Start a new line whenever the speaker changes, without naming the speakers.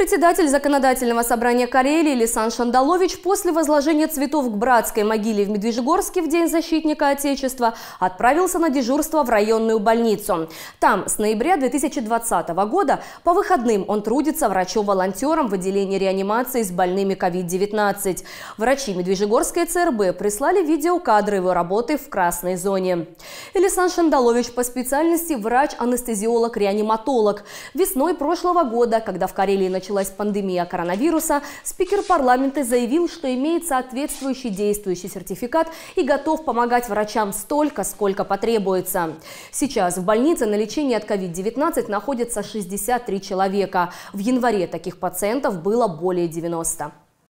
Председатель Законодательного собрания Карелии Лисан Шандалович после возложения цветов к братской могиле в Медвежьегорске в День защитника Отечества отправился на дежурство в районную больницу. Там с ноября 2020 года по выходным он трудится врачом-волонтером в отделении реанимации с больными COVID-19. Врачи Медвежьегорской ЦРБ прислали видеокадры его работы в красной зоне. Элисан Шандалович по специальности врач-анестезиолог-реаниматолог. Весной прошлого года, когда в Карелии началось началась пандемия коронавируса, спикер парламента заявил, что имеет соответствующий действующий сертификат и готов помогать врачам столько, сколько потребуется. Сейчас в больнице на лечении от COVID-19 находится 63 человека. В январе таких пациентов было более 90.